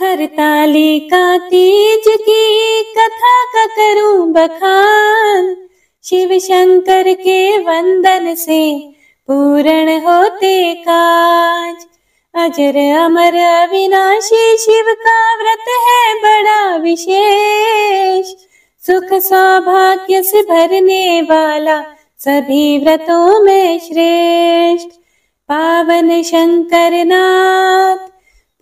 हर का तीज की कथा का करूं बखान शिव शंकर के वंदन से पूर्ण होते काज अजर अमर अविनाशी शिव का व्रत है बड़ा विशेष सुख सौभाग्य से भरने वाला सभी व्रतों में श्रेष्ठ पावन शंकर नाथ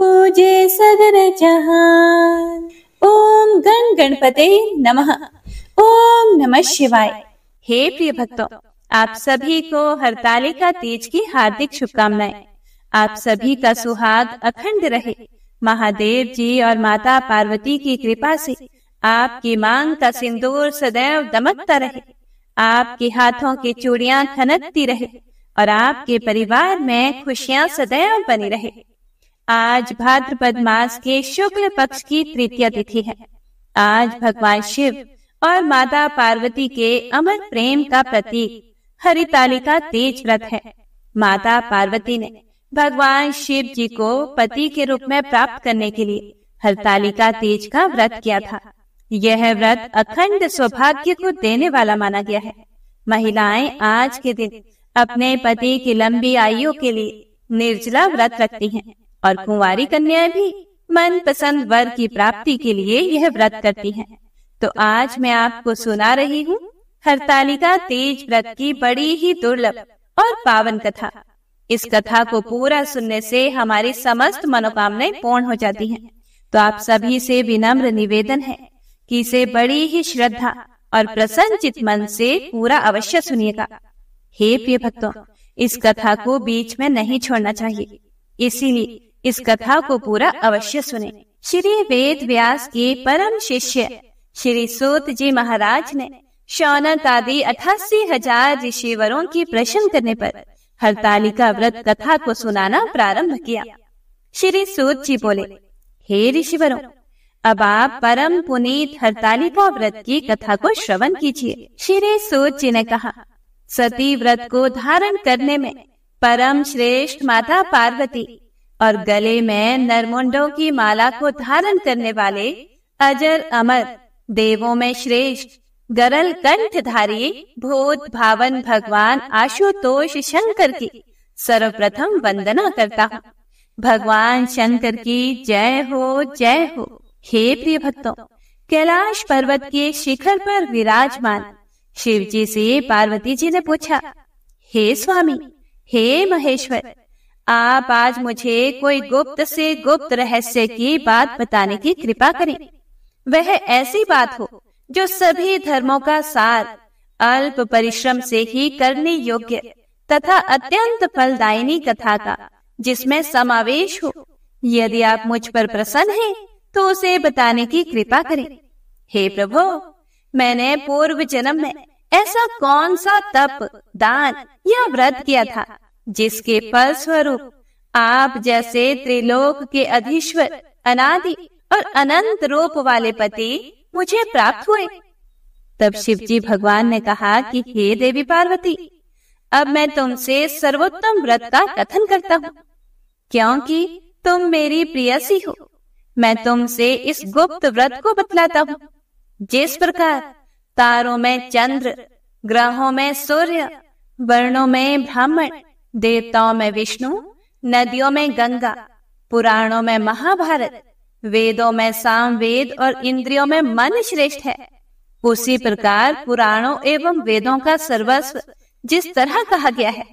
पूजे सदर जहान ओम गण गणपते नमः ओम नमः शिवाय हे प्रिय भक्तों आप सभी को हरताली का तेज की हार्दिक शुभकामनाएं आप सभी का सुहाग अखंड रहे महादेव जी और माता पार्वती की कृपा से आपकी मांग का सिंदूर सदैव दमकता रहे आपके हाथों की चूड़ियां खनकती रहे और आपके परिवार में खुशियां सदैव बनी रहे आज भाद्रपद मास के शुक्ल पक्ष की तृतीय तिथि है आज भगवान शिव और माता पार्वती के अमर प्रेम का प्रतीक हरितालिका तेज व्रत है माता पार्वती ने भगवान शिव जी को पति के रूप में प्राप्त करने के लिए हरतालिका तेज का व्रत किया था यह व्रत अखंड सौभाग्य को देने वाला माना गया है महिलाएं आज के दिन अपने पति की लंबी आयु के लिए निर्जला व्रत रखती हैं। और कुंवारी कन्याएं भी मन पसंद वर की प्राप्ति के लिए यह व्रत करती हैं। तो आज मैं आपको सुना रही हूँ हरतालिका तेज व्रत की बड़ी ही दुर्लभ और पावन कथा इस कथा को पूरा सुनने से हमारी समस्त मनोकामनाएं पूर्ण हो जाती हैं। तो आप सभी से विनम्र निवेदन है कि इसे बड़ी ही श्रद्धा और प्रसन्नचित मन से पूरा अवश्य सुनिएगा हे प्रिय भक्तों इस कथा को बीच में नहीं छोड़ना चाहिए इसीलिए इस कथा को पूरा अवश्य सुने श्री वेद व्यास के परम शिष्य श्री सूत जी महाराज ने शौनक आदि अठासी हजार ऋषिवरों की प्रश्न करने पर हरतालिका व्रत कथा को सुनाना प्रारंभ किया श्री सूत जी बोले हे ऋषिवरों अब आप परम पुनीत हरतालिका व्रत की कथा को श्रवण कीजिए श्री सूत जी ने कहा सती व्रत को धारण करने में परम श्रेष्ठ माता पार्वती और गले में नरमुंडों की माला को धारण करने वाले अजर अमर देवों में श्रेष्ठ गरल कंठधारी भूत भावन भगवान आशुतोष शंकर की सर्वप्रथम वंदना करता हूँ भगवान शंकर की जय हो जय हो हे प्रिय भक्तों कैलाश पर्वत के शिखर पर विराजमान शिव जी से पार्वती जी ने पूछा हे स्वामी हे महेश्वर आप आज मुझे कोई गुप्त से गुप्त रहस्य की बात बताने की कृपा करें वह ऐसी बात हो जो सभी धर्मों का सार अल्प परिश्रम से ही करने योग्य तथा अत्यंत फलदायिनी कथा का जिसमें समावेश हो यदि आप मुझ पर प्रसन्न हैं तो उसे बताने की कृपा करें हे प्रभु मैंने पूर्व जन्म में ऐसा कौन सा तप दान या व्रत किया था जिसके फल स्वरूप आप जैसे त्रिलोक के अधीश्वर अनादि और अनंत रूप वाले पति मुझे प्राप्त हुए तब शिवजी भगवान ने कहा कि हे देवी पार्वती अब मैं तुमसे सर्वोत्तम व्रत का कथन करता हूँ क्योंकि तुम मेरी प्रियसी हो मैं तुमसे इस गुप्त व्रत को बतलाता हूँ जिस प्रकार तारों में चंद्र ग्रहों में सूर्य वर्णों में ब्राह्मण देवताओं में विष्णु नदियों में गंगा पुराणों में महाभारत वेदों में सामवेद और इंद्रियों में मन श्रेष्ठ है उसी प्रकार पुराणों एवं वेदों का सर्वस्व जिस तरह कहा गया है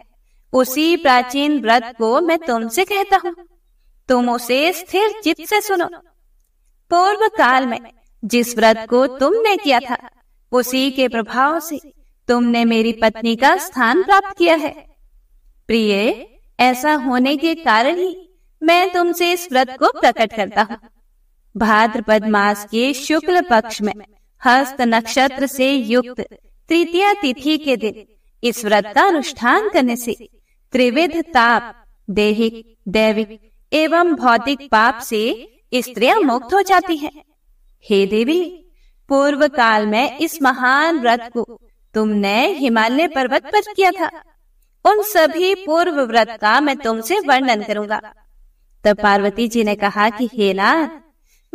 उसी प्राचीन व्रत को मैं तुमसे कहता हूँ तुम उसे स्थिर चित्त से सुनो पूर्व काल में जिस व्रत को तुमने किया था उसी के प्रभाव से तुमने मेरी पत्नी का स्थान प्राप्त किया है प्रिय ऐसा होने के कारण ही मैं तुमसे इस व्रत को प्रकट करता हूँ भाद्रपद मास के शुक्ल पक्ष में हस्त नक्षत्र से युक्त तृतीय तिथि के दिन इस व्रत का अनुष्ठान करने से त्रिविध ताप देहिक दैविक एवं भौतिक पाप से स्त्रियां मुक्त हो जाती हैं। हे देवी पूर्व काल में इस महान व्रत को तुमने हिमालय पर्वत पर किया था उन सभी पूर्व व्रत का मैं तुमसे वर्णन करूंगा तब पार्वती जी ने कहा कि हे नाथ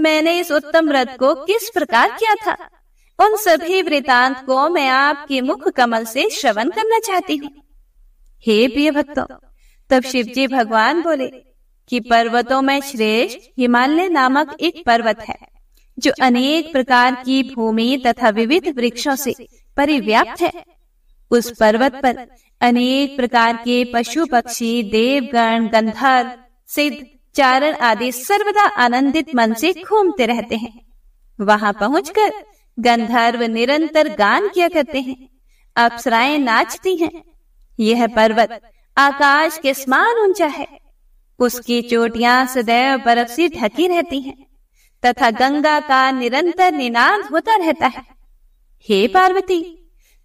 मैंने इस उत्तम व्रत को किस प्रकार किया था उन सभी वृतांत को मैं आपके मुख कमल से श्रवण करना चाहती हूँ हे प्रिय भक्तों तब शिव जी भगवान बोले कि पर्वतों में श्रेष्ठ हिमालय नामक एक पर्वत है जो अनेक प्रकार की भूमि तथा विविध वृक्षों से परिव्याप्त है उस पर्वत पर अनेक प्रकार के पशु पक्षी देवगण गंधर्व सिद्ध चारण आदि सर्वदा आनंदित मन से घूमते रहते हैं वहां पहुंचकर गंधर्व निरंतर गान किया करते हैं अप्सराएं नाचती हैं यह पर्वत आकाश के समान ऊंचा है उसकी चोटियां सदैव बर्फ से ढकी रहती हैं तथा गंगा का निरंतर निनाद होता रहता है हे पार्वती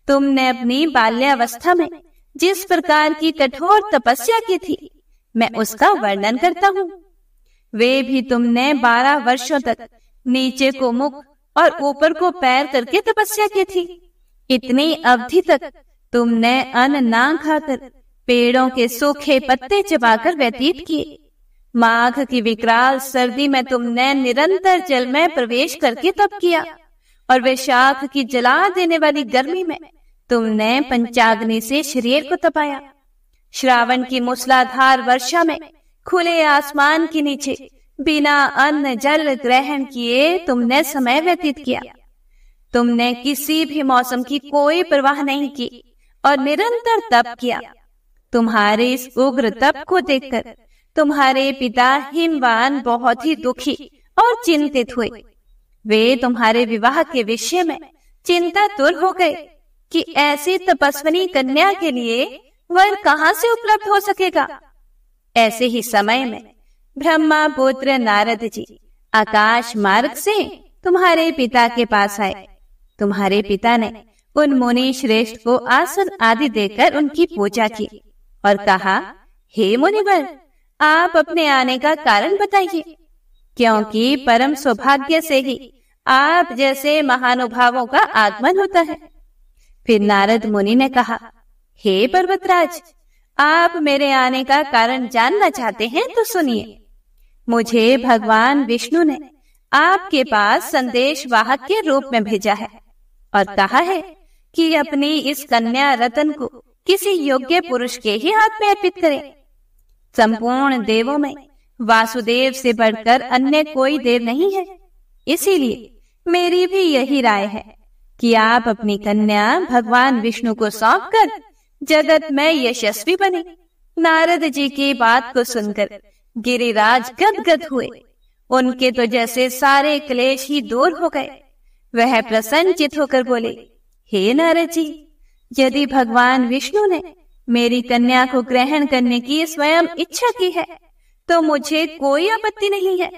तुमने अपनी बाल्यावस्था में जिस प्रकार की कठोर तपस्या की थी मैं उसका वर्णन करता हूँ वे भी तुमने बारह वर्षों तक नीचे को मुख और ऊपर को पैर करके तपस्या की थी इतनी अवधि तक तुमने अन्न ना खाकर पेड़ों के सूखे पत्ते चबाकर व्यतीत किए माघ की विकराल सर्दी में तुमने निरंतर जल में प्रवेश करके तप किया और वैशाख की जला देने वाली गर्मी में तुमने पंचाग्नि से शरीर को तपाया श्रावण की मूसलाधार वर्षा में खुले आसमान के नीचे बिना अन्न जल ग्रहण किए तुमने समय व्यतीत किया तुमने किसी भी मौसम की कोई परवाह नहीं की और निरंतर तप किया तुम्हारे इस उग्र तप को देखकर तुम्हारे पिता हिमवान बहुत ही दुखी और चिंतित हुए वे तुम्हारे विवाह के विषय में चिंता तुर हो गए कि ऐसी तपस्वनी कन्या के लिए वर कहाँ से उपलब्ध हो सकेगा ऐसे ही समय में ब्रह्मा पुत्र नारद जी आकाश मार्ग से तुम्हारे पिता के पास आए तुम्हारे पिता ने उन मुनि श्रेष्ठ को आसन आदि देकर उनकी पूजा की और कहा हे मुनिवर आप अपने आने का कारण बताइए क्योंकि परम सौभाग्य से ही आप जैसे महानुभावों का आगमन होता है फिर नारद मुनि ने कहा हे पर्वतराज आप मेरे आने का कारण जानना चाहते हैं तो सुनिए मुझे भगवान विष्णु ने आपके पास संदेश वाहक के रूप में भेजा है और कहा है कि अपनी इस कन्या रतन को किसी योग्य पुरुष के ही हाथ में अर्पित करें संपूर्ण देवों में वासुदेव से बढ़कर अन्य कोई देव नहीं है इसीलिए मेरी भी यही राय है कि आप अपनी कन्या भगवान विष्णु को सौंप कर जगत में यशस्वी बने नारद जी की बात को सुनकर गिरिराज गदगद हुए उनके तो जैसे सारे क्लेश ही दूर हो गए वह प्रसन्नचित होकर बोले हे नारद जी यदि भगवान विष्णु ने मेरी कन्या को ग्रहण करने की स्वयं इच्छा की है तो मुझे कोई आपत्ति नहीं है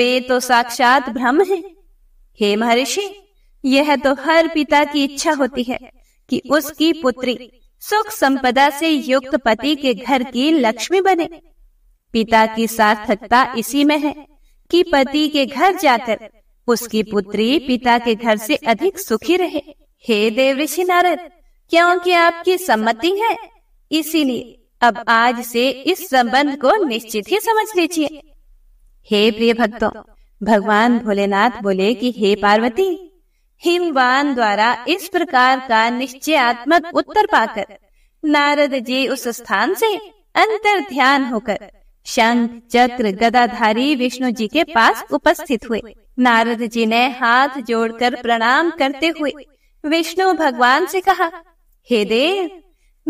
वे तो साक्षात ब्रह्म हैं। हे महर्षि यह तो हर पिता की इच्छा होती है कि उसकी पुत्री सुख संपदा से युक्त पति के घर की लक्ष्मी बने पिता की सार्थकता इसी में है कि पति के घर जाकर उसकी पुत्री पिता के घर से अधिक सुखी रहे हे देव ऋषि नारद क्योंकि आपकी सम्मति है इसीलिए अब आज से इस संबंध को निश्चित ही समझ लीजिए हे प्रिय भक्तों भगवान भोलेनाथ बोले कि हे पार्वती हिमवान द्वारा इस प्रकार का निश्चयात्मक उत्तर पाकर नारद जी उस स्थान से अंतर ध्यान होकर शंख चक्र गदाधारी विष्णु जी के पास उपस्थित हुए नारद जी ने हाथ जोड़कर प्रणाम करते हुए विष्णु भगवान से कहा हे देव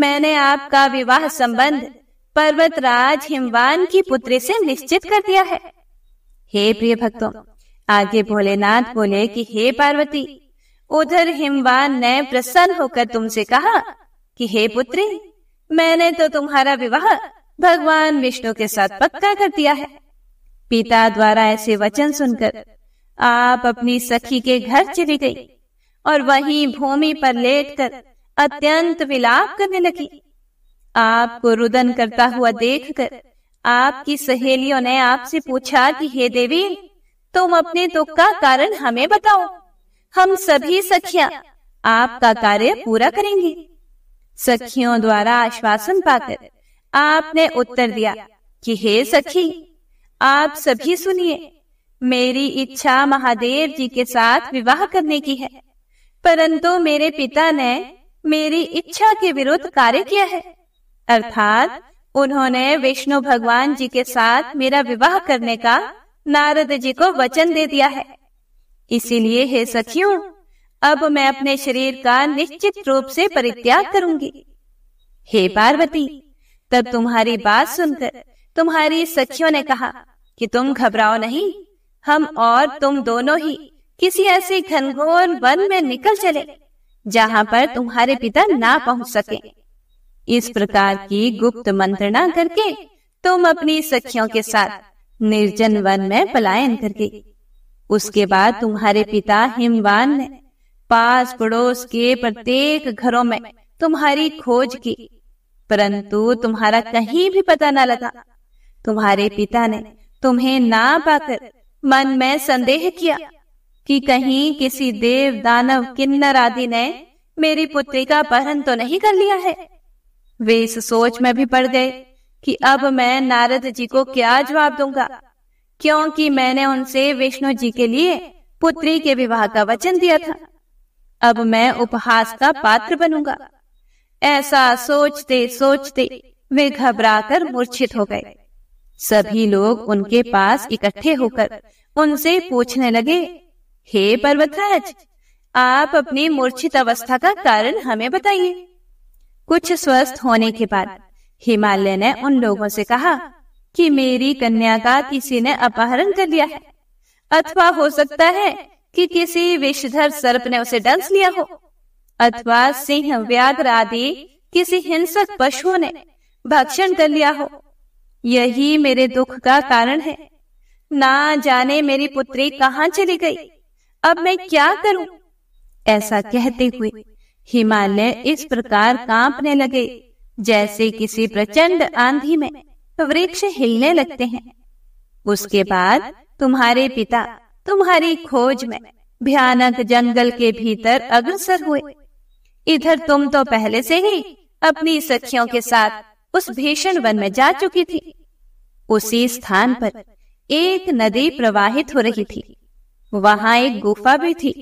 मैंने आपका विवाह संबंध पर्वतराज हिमवान की पुत्री से निश्चित कर दिया है हे प्रिय भक्तों आगे भोलेनाथ बोले कि हे पार्वती उधर हिमवान ने प्रसन्न होकर तुमसे कहा कि हे पुत्री मैंने तो तुम्हारा विवाह भगवान विष्णु के साथ पक्का कर दिया है पिता द्वारा ऐसे वचन सुनकर आप अपनी सखी के घर चली गई और वहीं भूमि पर लेटकर अत्यंत विलाप करने लगी आपको रुदन करता हुआ देखकर आपकी सहेलियों ने आपसे पूछा कि हे देवी तुम अपने दुख का कारण हमें बताओ हम सभी सखिया आपका कार्य पूरा करेंगे सखियों द्वारा आश्वासन पाकर आपने उत्तर दिया कि हे सखी आप सभी सुनिए मेरी इच्छा महादेव जी के साथ विवाह करने की है परंतु मेरे पिता ने मेरी इच्छा के विरुद्ध कार्य किया है अर्थात उन्होंने विष्णु भगवान जी के साथ मेरा विवाह करने का नारद जी को वचन दे दिया है इसीलिए हे सखियों अब मैं अपने शरीर का निश्चित रूप से परित्याग करूंगी हे पार्वती तब तुम्हारी बात सुनकर तुम्हारी सखियों ने कहा कि तुम घबराओ नहीं हम और तुम दोनों ही किसी ऐसे घनघोर वन में निकल चले जहाँ पर तुम्हारे पिता ना पहुँच सके इस प्रकार की गुप्त मंत्रणा करके तुम अपनी सखियों के साथ निर्जन वन में पलायन कर गई उसके बाद तुम्हारे पिता हिमवान ने पास पड़ोस के प्रत्येक घरों में तुम्हारी खोज की परंतु तुम्हारा कहीं भी पता न लगा तुम्हारे पिता ने तुम्हें ना पाकर मन में संदेह किया कि कहीं किसी देव दानव किन्नर आदि ने मेरी पुत्री का अपहरण तो नहीं कर लिया है वे इस सोच में भी पड़ गए कि अब मैं नारद जी को क्या जवाब दूंगा क्योंकि मैंने उनसे विष्णु जी के लिए पुत्री के विवाह का वचन दिया था अब मैं उपहास का पात्र बनूंगा ऐसा सोचते सोचते वे घबराकर मूर्छित हो गए सभी लोग उनके पास इकट्ठे होकर उनसे पूछने लगे हे पर्वतराज आप अपनी मूर्छित अवस्था का कारण हमें बताइए कुछ स्वस्थ होने के बाद हिमालय ने उन लोगों से कहा कि मेरी कन्या का किसी ने अपहरण कर लिया है अथवा हो सकता है कि किसी विषधर सर्प ने उसे डंस लिया हो अथवा सिंह व्याघ्र आदि किसी हिंसक पशुओं ने भक्षण कर लिया हो यही मेरे दुख का कारण है ना जाने मेरी पुत्री कहाँ चली गई अब मैं क्या करूं? ऐसा कहते हुए हिमालय इस प्रकार कांपने लगे जैसे किसी प्रचंड आंधी में वृक्ष हिलने लगते हैं उसके बाद तुम्हारे पिता तुम्हारी खोज में भयानक जंगल के भीतर अग्रसर हुए इधर तुम तो पहले से ही अपनी सखियों के साथ उस भीषण वन में जा चुकी थी उसी स्थान पर एक नदी प्रवाहित हो रही थी वहां एक गुफा भी थी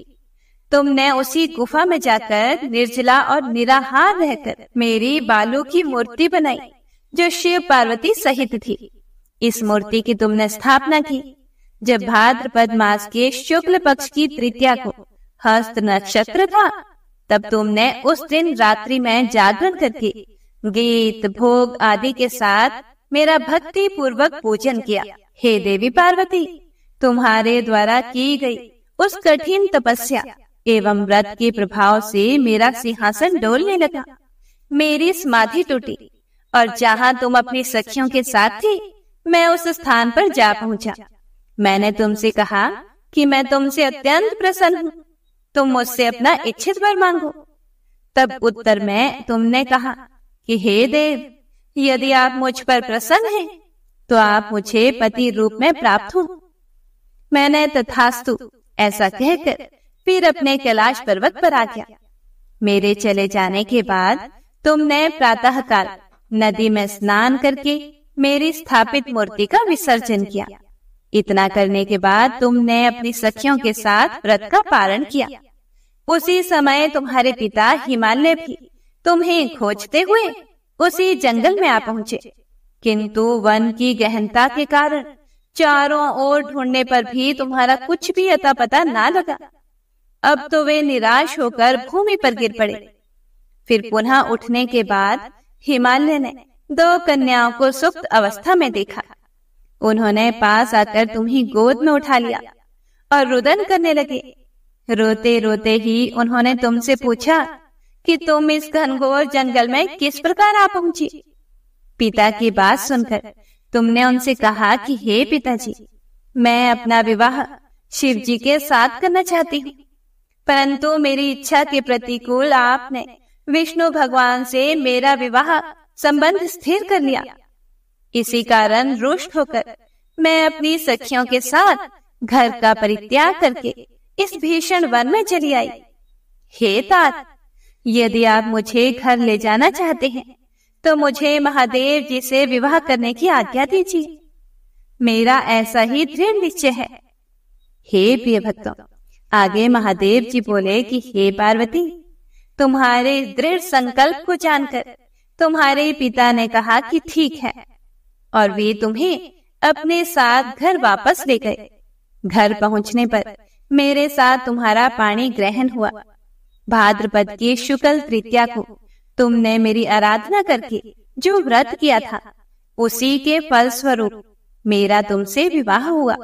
तुमने उसी गुफा में जाकर निर्जला और निराहार रहकर मेरी बालू की मूर्ति बनाई जो शिव पार्वती सहित थी इस मूर्ति की तुमने स्थापना की जब भाद्रपद मास के शुक्ल पक्ष की तृतीया को हस्त नक्षत्र था तब तुमने उस दिन रात्रि में जागरण करके गीत भोग आदि के साथ मेरा भक्ति पूर्वक पूजन किया हे देवी पार्वती तुम्हारे द्वारा की गई उस कठिन तपस्या एवं व्रत के प्रभाव से मेरा सिंहासन डोलने लगा मेरी समाधि टूटी और जहाँ तुम अपनी सखियों के साथ थी मैं उस स्थान पर जा पहुंचा मैंने तुमसे कहा कि मैं तुमसे अत्यंत प्रसन्न हूँ तुम मुझसे अपना इच्छित वर मांगो तब उत्तर में तुमने कहा कि हे देव यदि आप मुझ पर प्रसन्न हैं तो आप मुझे पति रूप में प्राप्त हो मैंने तथास्तु ऐसा कहकर फिर अपने कैलाश पर्वत पर आ गया मेरे चले जाने के बाद तुमने प्रातःकाल नदी में स्नान करके मेरी स्थापित मूर्ति का विसर्जन किया इतना करने के बाद तुमने अपनी सखियों के साथ व्रत का पारण किया उसी समय तुम्हारे पिता हिमालय भी तुम्हें खोजते हुए उसी जंगल में आ पहुंचे किंतु वन की गहनता के कारण चारों ओर ढूंढने पर भी तुम्हारा कुछ भी अता पता ना लगा अब तो वे निराश होकर भूमि पर गिर पड़े फिर पुनः उठने के बाद हिमालय ने दो कन्याओं को सुप्त अवस्था में देखा उन्होंने पास आकर तुम्हें गोद में उठा लिया और रुदन करने लगे रोते रोते ही उन्होंने तुमसे पूछा कि तुम इस घनघोर जंगल में किस प्रकार आ पहुंची पिता की बात सुनकर तुमने उनसे कहा कि हे पिताजी मैं अपना विवाह शिव जी के साथ करना चाहती हूँ परंतु मेरी इच्छा के प्रतिकूल आपने विष्णु भगवान से मेरा विवाह संबंध स्थिर कर लिया इसी कारण रुष्ट होकर मैं अपनी सखियों के साथ घर का परित्याग करके इस भीषण वन में चली आई हे तात यदि आप मुझे घर ले जाना चाहते हैं तो मुझे महादेव जी से विवाह करने की आज्ञा दीजिए मेरा ऐसा ही दृढ़ निश्चय है हे प्रिय भक्तों आगे महादेव जी बोले कि हे पार्वती तुम्हारे दृढ़ संकल्प को जानकर तुम्हारे पिता ने कहा कि ठीक है और वे तुम्हें अपने साथ घर वापस ले गए घर पहुंचने पर मेरे साथ तुम्हारा पानी ग्रहण हुआ भाद्रपद के शुक्ल तृतीया को तुमने मेरी आराधना करके जो व्रत किया था उसी के फल स्वरूप मेरा तुमसे विवाह हुआ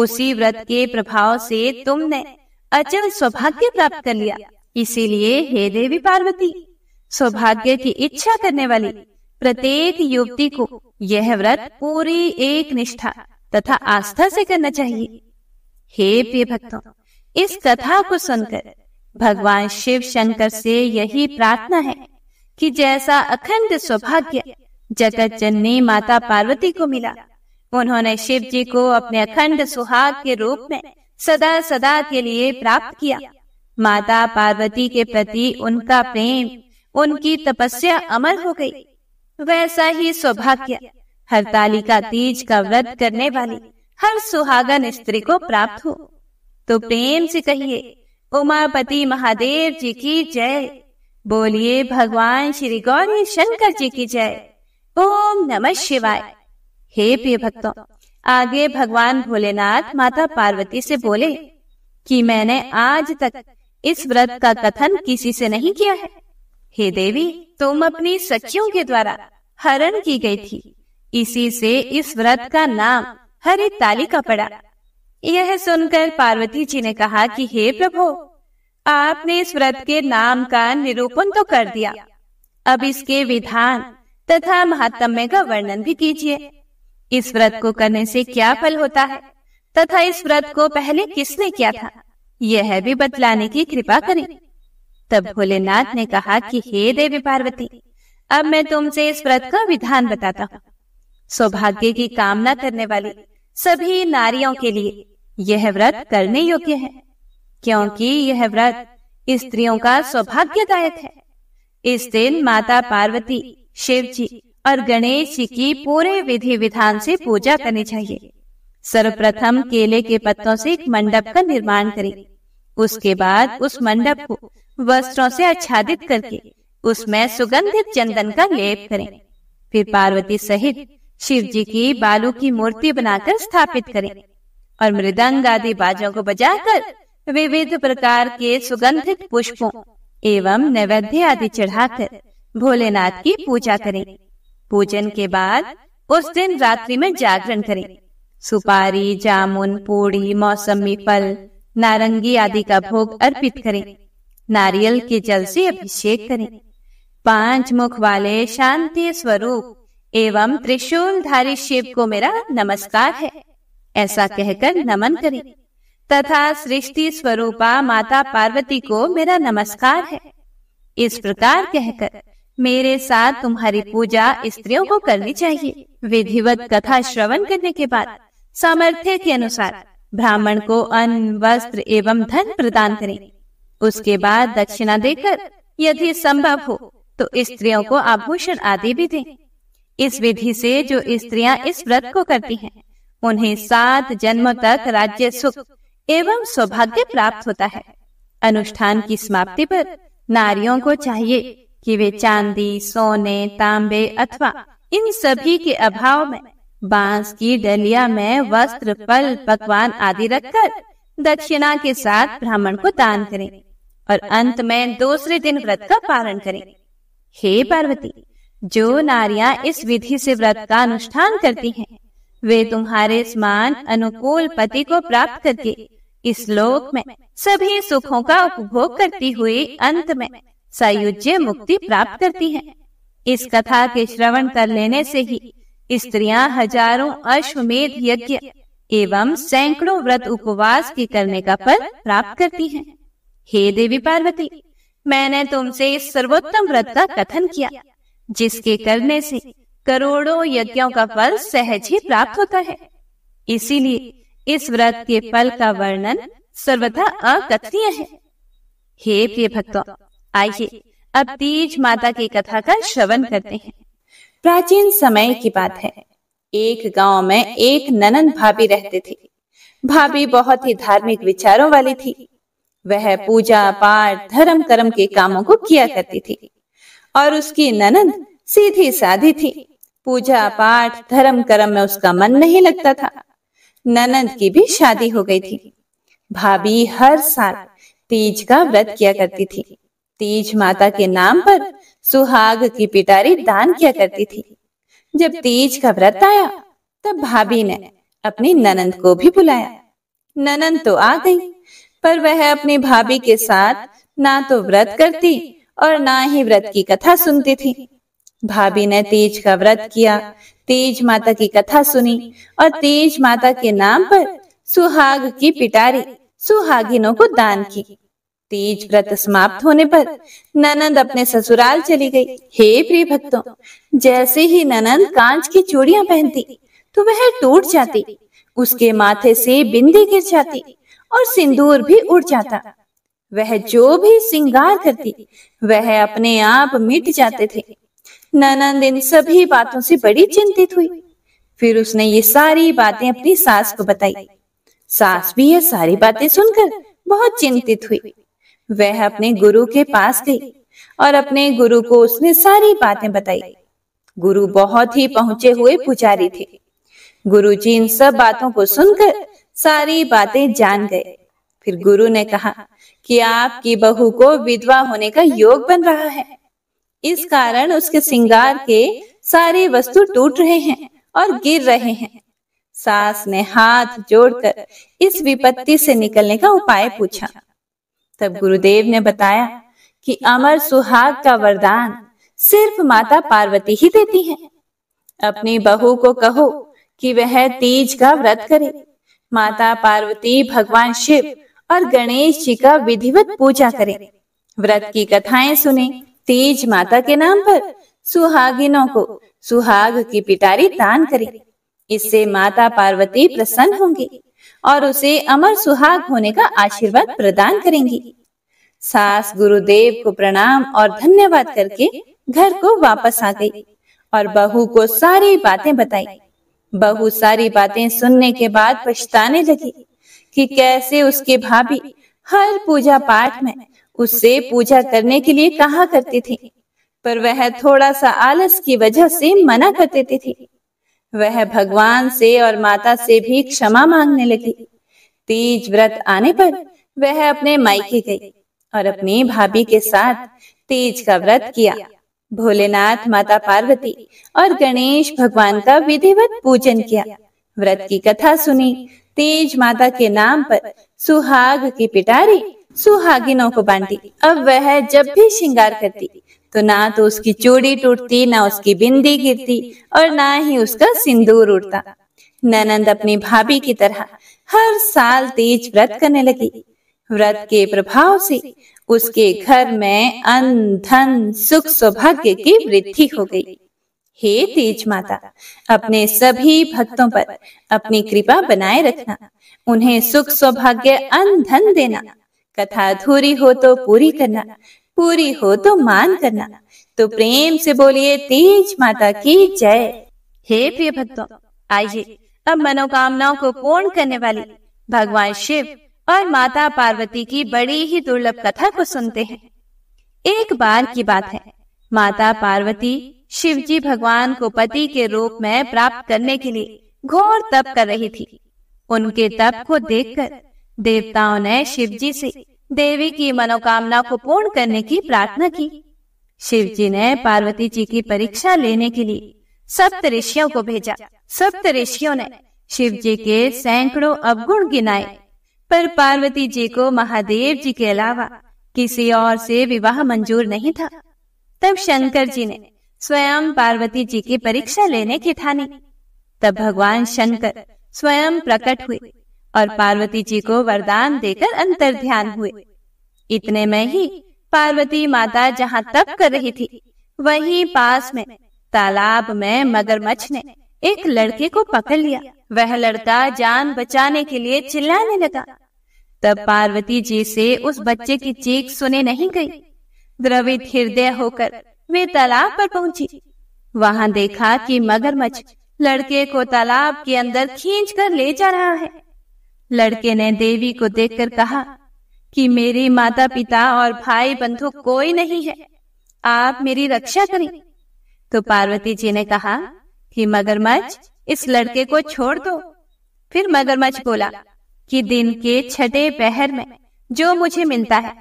उसी व्रत के प्रभाव से तुमने अचल सौभाग्य प्राप्त कर लिया इसीलिए हे देवी पार्वती सौभाग्य की इच्छा करने वाली प्रत्येक युवती को यह व्रत पूरी एक निष्ठा तथा आस्था से करना चाहिए हे प्रिय भक्तों इस कथा को सुनकर भगवान शिव शंकर से यही प्रार्थना है कि जैसा अखंड सौभाग्य जगत जननी माता पार्वती को मिला उन्होंने शिव जी को अपने अखंड सुहाग के रूप में सदा सदा के लिए प्राप्त किया माता पार्वती के प्रति उनका प्रेम उनकी तपस्या अमर हो गई वैसा ही सौभाग्य हरतालिका तीज का व्रत करने वाली हर सुहागन स्त्री को प्राप्त हो तो प्रेम से कहिए उमापति महादेव जी की जय बोलिए भगवान श्री गौरी शंकर जी की जय ओम नमः शिवाय हे प्रिय भक्तों आगे भगवान भोलेनाथ माता पार्वती से बोले कि मैंने आज तक इस व्रत का कथन किसी से नहीं किया है हे देवी तुम अपनी सखियों के द्वारा हरण की गई थी इसी से इस व्रत का नाम हरे तालिका पड़ा यह सुनकर पार्वती जी ने कहा कि हे प्रभु आपने इस व्रत के नाम का निरूपण तो कर दिया अब इसके विधान तथा महात्म्य का वर्णन भी कीजिए इस व्रत को करने से क्या फल होता है तथा इस व्रत को पहले किसने किया था यह भी बतलाने की कृपा करें तब भोलेनाथ ने कहा कि हे देवी पार्वती अब मैं तुमसे इस व्रत का विधान बताता हूँ सौभाग्य की कामना करने वाली सभी नारियों के लिए यह व्रत करने योग्य है क्योंकि यह व्रत स्त्रियों का सौभाग्यदायक है इस दिन माता पार्वती शिव जी और गणेश जी की पूरे विधि विधान से पूजा करनी चाहिए सर्वप्रथम केले के पत्तों से एक मंडप का निर्माण करें उसके बाद उस मंडप को वस्त्रों से आच्छादित करके उसमें सुगंधित चंदन का लेप करें फिर पार्वती सहित शिव जी की बालू की मूर्ति बनाकर स्थापित करें और मृदंग आदि बाजों को बजाकर विविध प्रकार के सुगंधित पुष्पों एवं नैवेद्य आदि चढ़ाकर भोलेनाथ की पूजा करें पूजन के बाद उस दिन रात्रि में जागरण करें सुपारी जामुन पूड़ी मौसमी फल नारंगी आदि का भोग अर्पित करें नारियल के जल से अभिषेक करें पांच मुख वाले शांति स्वरूप एवं त्रिशूलधारी शिव को मेरा नमस्कार है ऐसा कहकर नमन करें तथा सृष्टि स्वरूपा माता पार्वती को मेरा नमस्कार है इस प्रकार कहकर मेरे साथ तुम्हारी पूजा स्त्रियों को करनी चाहिए विधिवत कथा श्रवण करने के बाद सामर्थ्य के अनुसार ब्राह्मण को अन्न वस्त्र एवं धन प्रदान करें उसके बाद दक्षिणा देकर यदि संभव हो तो स्त्रियों को आभूषण आदि भी दें इस विधि से जो स्त्रियां इस व्रत को करती हैं उन्हें सात जन्मों तक राज्य सुख एवं सौभाग्य प्राप्त होता है अनुष्ठान की समाप्ति पर नारियों को चाहिए कि वे चांदी सोने तांबे अथवा इन सभी के अभाव में बांस की डलिया में वस्त्र फल पकवान आदि रखकर दक्षिणा के साथ ब्राह्मण को दान करें और अंत में दूसरे दिन व्रत का पालन करें हे पार्वती जो नारियां इस विधि से व्रत का अनुष्ठान करती हैं, वे तुम्हारे समान अनुकूल पति को प्राप्त करके इस लोक में सभी सुखों का उपभोग करती हुई अंत में सयुज्य मुक्ति प्राप्त करती है इस कथा के श्रवण कर लेने से ही स्त्रियां हजारों अश्वमेध यज्ञ एवं सैकड़ों व्रत उपवास के करने का फल प्राप्त करती हैं। हे देवी पार्वती मैंने तुमसे इस सर्वोत्तम व्रत का कथन किया जिसके करने से करोड़ों यज्ञों का फल सहज ही प्राप्त होता है इसीलिए इस व्रत के फल का वर्णन सर्वथा अकथनीय है हे प्रिय भक्तों आइए अब तीज माता की कथा का श्रवण करते हैं प्राचीन समय की बात है एक गांव में एक ननन भाभी रहते थे भाभी बहुत ही धार्मिक विचारों वाली थी वह पूजा पाठ धर्म कर्म के कामों को किया करती थी और उसकी ननंद सीधी साधी थी पूजा पाठ धर्म कर्म में उसका मन नहीं लगता था ननंद की भी शादी हो गई थी भाभी हर साल तीज का व्रत किया करती थी तीज माता के नाम पर सुहाग की पिटारी दान किया करती थी जब तीज का व्रत आया तब भाभी ने अपनी ननंद को भी बुलाया ननंद तो आ गई पर वह अपनी भाभी के साथ ना तो व्रत करती और ना ही व्रत की कथा सुनती थी भाभी ने तेज का व्रत किया तेज माता की कथा सुनी और तेज माता के नाम पर सुहाग की पिटारी सुहागिनों को दान की तीज व्रत समाप्त होने पर ननंद अपने ससुराल चली गई हे प्रिय भक्तों जैसे ही ननंद कांच की चूड़ियां पहनती तो वह टूट जाती उसके माथे से बिंदी गिर जाती और सिंदूर भी उड़ जाता वह जो भी सिंगार करती वह अपने आप मिट जाते थे ननंद इन सभी बातों से बड़ी चिंतित हुई फिर उसने ये सारी बातें अपनी सास को बताई सास भी ये सारी बातें सुनकर बहुत चिंतित हुई वह अपने गुरु के पास गई और अपने गुरु को उसने सारी बातें बताई गुरु बहुत ही पहुंचे हुए पुजारी थे गुरु जी इन सब बातों को सुनकर सारी बातें जान गए फिर गुरु ने कहा कि आपकी बहू को विधवा होने का योग बन रहा है इस कारण उसके सिंगार के सारे वस्तु टूट रहे हैं और गिर रहे हैं सास ने हाथ जोड़कर इस विपत्ति से निकलने का उपाय पूछा तब गुरुदेव ने बताया कि अमर सुहाग का वरदान सिर्फ माता पार्वती ही देती हैं। अपनी बहू को कहो कि वह तीज का व्रत करे माता पार्वती भगवान शिव और गणेश जी का विधिवत पूजा करें व्रत की कथाएं सुने तीज माता के नाम पर सुहागिनों को सुहाग की पिटारी दान करें इससे माता पार्वती प्रसन्न होंगी और उसे अमर सुहाग होने का आशीर्वाद प्रदान करेंगी सास गुरुदेव को प्रणाम और धन्यवाद करके घर को वापस आ गई और बहू को सारी बातें बताई बहू सारी बातें सुनने के बाद पछताने लगी कि कैसे उसके भाभी हर पूजा पाठ में उससे पूजा करने के लिए कहा करती थी पर वह थोड़ा सा आलस की वजह से मना कर देती थी वह भगवान से और माता से भी क्षमा मांगने लगी तीज व्रत आने पर वह अपने मायके गई और अपनी भाभी के साथ तीज का व्रत किया भोलेनाथ माता पार्वती और गणेश भगवान का विधिवत पूजन किया व्रत की कथा सुनी तेज माता के नाम पर सुहाग की पिटारी सुहागिनों को बांटी अब वह जब भी श्रृंगार करती तो ना तो उसकी चूड़ी टूटती ना उसकी बिंदी गिरती और ना ही उसका सिंदूर उड़ता ननंद अपनी भाभी की तरह हर साल तेज व्रत करने लगी व्रत के प्रभाव से उसके घर में अन्न धन सुख सौभाग्य की वृद्धि हो गई हे तेज माता अपने सभी भक्तों पर अपनी कृपा बनाए रखना उन्हें सुख सौभाग्य अन धन देना कथा अधूरी हो तो पूरी करना पूरी हो तो मान करना तो प्रेम से बोलिए तेज माता की जय हे प्रिय भक्तों आइए अब मनोकामनाओं को पूर्ण करने वाली भगवान शिव और माता पार्वती की बड़ी ही दुर्लभ कथा को सुनते हैं एक बार की बात है माता पार्वती शिव जी भगवान को पति के रूप में प्राप्त करने के लिए घोर तप कर रही थी उनके तप को देखकर देवताओं ने शिव जी से देवी की मनोकामना को पूर्ण करने की प्रार्थना की शिव जी ने पार्वती जी की परीक्षा लेने के लिए सप्त ऋषियों को भेजा सप्त ऋषियों ने शिव जी के सैकड़ों अवगुण गिनाए पर पार्वती जी को महादेव जी के अलावा किसी और से विवाह मंजूर नहीं था तब शंकर जी ने स्वयं पार्वती जी की परीक्षा लेने की ठानी तब भगवान शंकर स्वयं प्रकट हुए और पार्वती जी को वरदान देकर अंतर ध्यान हुए इतने में ही पार्वती माता जहाँ तप कर रही थी वहीं पास में तालाब में मगरमच्छ ने एक लड़के को पकड़ लिया वह लड़का जान बचाने के लिए चिल्लाने लगा तब पार्वती जी से उस बच्चे की चीख सुने नहीं गई द्रवित हृदय होकर वे तालाब पर पहुंची वहां देखा कि मगरमच्छ लड़के को तालाब के अंदर खींच कर ले जा रहा है लड़के ने देवी को देखकर कहा कि मेरे माता पिता और भाई बंधु कोई नहीं है आप मेरी रक्षा करें तो पार्वती जी ने कहा कि मगरमच्छ इस लड़के को छोड़ दो फिर मगरमच्छ बोला कि दिन के छठे पहर में जो मुझे मिलता है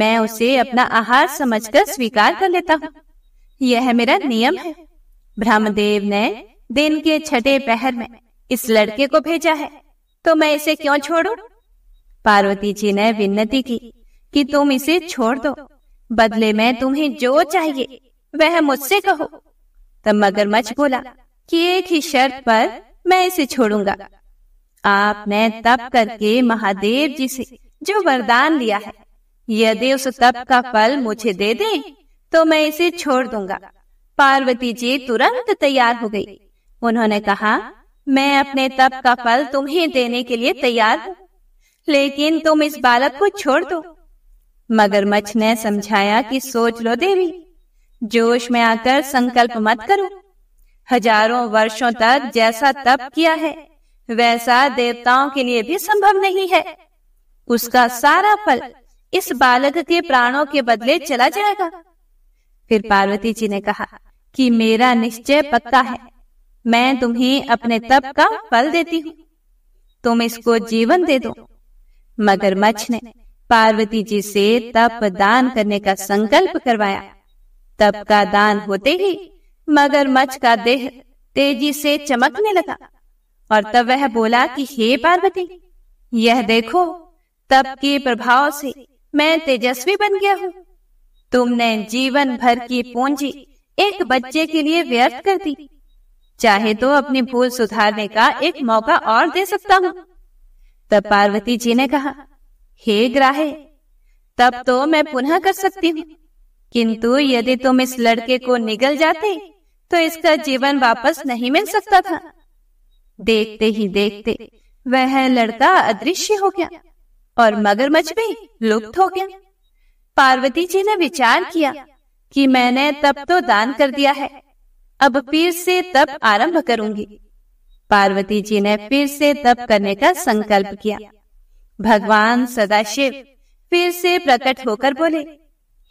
मैं उसे अपना आहार समझकर स्वीकार कर लेता हूँ यह मेरा नियम है ब्रह्मदेव ने दिन के छठे पहर में इस लड़के को भेजा है तो मैं इसे क्यों छोड़ू पार्वती जी ने विनती की कि तुम इसे छोड़ दो बदले में तुम्हें जो चाहिए वह मुझसे कहो तब मगरमच्छ बोला कि एक ही शर्त पर मैं इसे छोड़ूंगा आपने तप करके महादेव जी से जो वरदान लिया है यदि उस तप का फल मुझे दे दे तो मैं इसे छोड़ दूंगा पार्वती जी तुरंत तैयार हो गई उन्होंने कहा मैं अपने तप का फल तुम्हें देने के लिए तैयार हूँ लेकिन तुम इस बालक को छोड़ दो मगरमच्छ ने समझाया कि सोच लो देवी जोश में आकर संकल्प मत करो हजारों वर्षों तक जैसा तप किया है वैसा देवताओं के लिए भी संभव नहीं है उसका सारा फल इस बालक के प्राणों के बदले चला जाएगा फिर पार्वती जी ने कहा कि मेरा निश्चय पक्का है मैं तुम्हें अपने तप का फल देती हूँ तुम इसको जीवन दे दो मगर मच्छ ने पार्वती जी से तप दान करने का संकल्प करवाया तप का दान होते ही मगर मच्छ का देह तेजी से चमकने लगा और तब वह बोला कि हे पार्वती यह देखो तप के प्रभाव से मैं तेजस्वी बन गया हूँ तुमने जीवन भर की पूंजी एक बच्चे के लिए व्यर्थ कर दी चाहे तो अपनी भूल सुधारने का एक मौका और दे सकता हूँ तब पार्वती जी ने कहा हे ग्राहे तब तो मैं पुनः कर सकती हूँ किंतु यदि तुम इस लड़के को निगल जाते तो इसका जीवन वापस नहीं मिल सकता था देखते ही देखते वह लड़का अदृश्य हो गया और मगरमच्छ भी लुप्त हो गया पार्वती जी ने विचार किया कि मैंने तब तो दान कर दिया है अब फिर से तप आरंभ करूंगी पार्वती जी ने फिर से तप करने का संकल्प किया भगवान सदाशिव फिर से प्रकट होकर बोले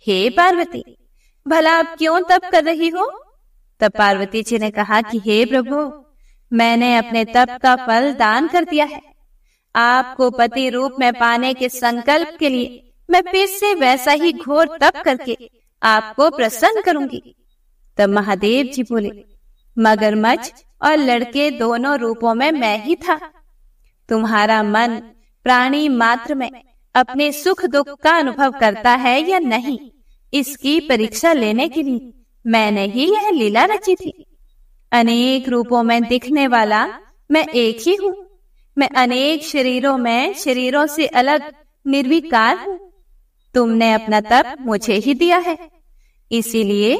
हे पार्वती भला आप क्यों तप कर रही हो तब पार्वती जी ने कहा कि हे प्रभु मैंने अपने तप का फल दान कर दिया है आपको पति रूप में पाने के संकल्प के लिए मैं फिर से वैसा ही घोर तप करके आपको प्रसन्न करूंगी तब तो महादेव जी बोले मगरमच्छ और लड़के दोनों रूपों में मैं ही था तुम्हारा मन प्राणी मात्र में अपने सुख दुख का अनुभव करता है या नहीं इसकी परीक्षा लेने के लिए मैंने ही यह लीला रची थी अनेक रूपों में दिखने वाला मैं एक ही हूँ मैं अनेक शरीरों में शरीरों से अलग निर्विकार हूँ तुमने अपना तप मुझे ही दिया है इसीलिए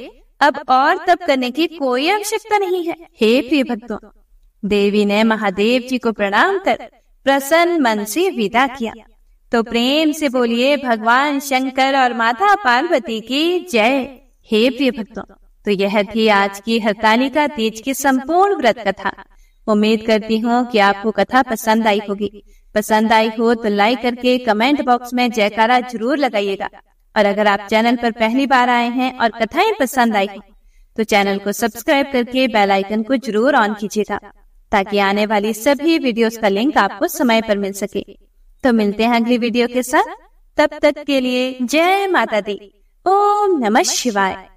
अब और तप करने की कोई आवश्यकता नहीं है हे प्रिय भक्तों देवी ने महादेव जी को प्रणाम कर प्रसन्न मन से विदा किया तो प्रेम से बोलिए भगवान शंकर और माता पार्वती की जय हे प्रिय भक्तों तो यह थी आज की हरतालिका तीज की संपूर्ण व्रत कथा उम्मीद करती हूँ कि आपको कथा पसंद आई होगी पसंद आई हो तो लाइक करके कमेंट बॉक्स में जयकारा जरूर लगाइएगा और अगर आप चैनल पर पहली बार आए हैं और कथाएं पसंद आई तो चैनल को सब्सक्राइब करके बेल आइकन को जरूर ऑन कीजिएगा ताकि आने वाली सभी वीडियोस का लिंक आपको समय पर मिल सके तो मिलते हैं अगली वीडियो के साथ तब तक के लिए जय माता दी ओम नमः शिवाय